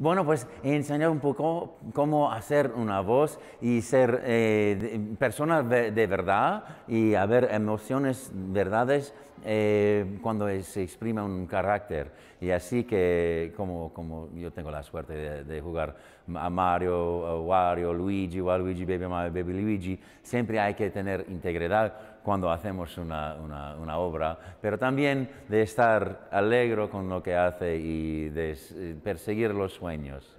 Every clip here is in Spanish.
Bueno, pues enseñar un poco cómo hacer una voz y ser eh, personas de, verdad y haber emociones, verdades eh, cuando se exprime un carácter. Y así que, como, como yo tengo la suerte de, jugar a Mario, a Wario, Luigi, Waluigi, Baby Mario, Baby Luigi, siempre hay que tener integridad cuando hacemos una, una, una obra, pero también de estar alegre con lo que hace y de eh, perseguir los sueños.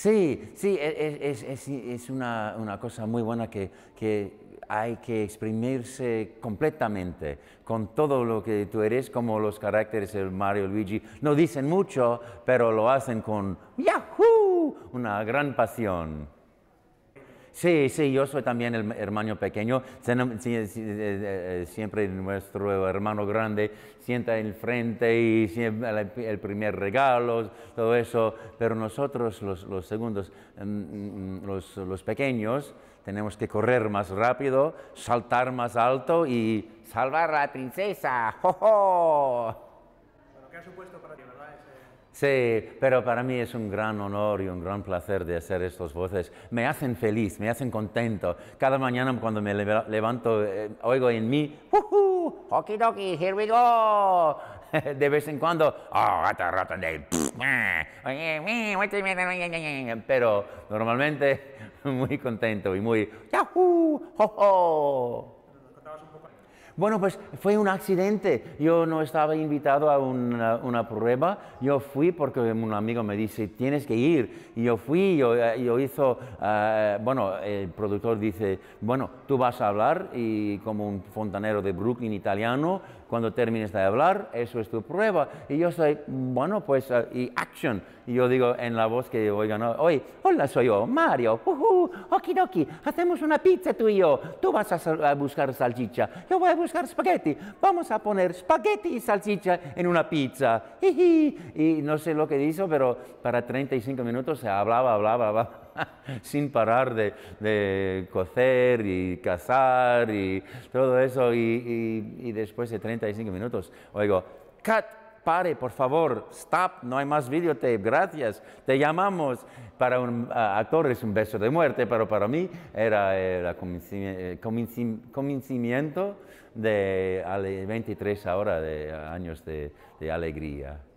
Sí, sí, e, e, es, una, cosa muy buena que, hay que exprimirse completamente con todo lo que tú eres, como los caracteres de Mario Luigi. No dicen mucho, pero lo hacen con ¡Yahoo! Una gran pasión. Sí, sí, yo soy también el hermano pequeño. Eh, siempre nuestro hermano grande sienta en frente y el primer regalo, todo eso. Pero nosotros, los, segundos, em, mm, mm, los, pequeños, tenemos que correr más rápido, saltar más alto y salvar a la princesa. para Sí, pero para mí es un gran honor y un gran placer de hacer estas voces. Me hacen feliz, me hacen contento. Cada mañana cuando me levanto, eh, oigo en mí, ¡Woohoo! ¡Hockey doki! ¡Here we go! de vez en cuando, ¡Oh, a De... Pero normalmente muy contento y muy, ¡Yahoo! ¡Ho, ho! Bueno, pues fue un accidente. Yo no estaba invitado a una, prueba. Yo fui porque un amigo me dice, tienes que ir. Y yo fui, yo, eh, hizo, eh, bueno, el productor dice, bueno, tú vas a hablar y como un fontanero de Brooklyn italiano, cuando termines de hablar, eso es tu prueba. Y yo soy, bueno, pues, eh, y action. Y yo digo en la voz que oigan, oye, hola, soy yo, Mario, uh -huh, okidoki, hacemos una pizza tú y yo. Tú vas a, buscar salchicha, yo buscar espagueti. Vamos a poner espagueti y salchicha en una pizza. Y no sé lo que hizo, pero para 35 minutos se hablaba, hablaba, sin parar de, de, cocer y cazar y todo eso. Y, y, después de 35 minutos oigo, cut, pare, por favor, stop, no hay más videotape, gracias, te llamamos. Para un actor es un beso de muerte, pero para mí era el convencimiento eh, de 23 horas de años de alegría.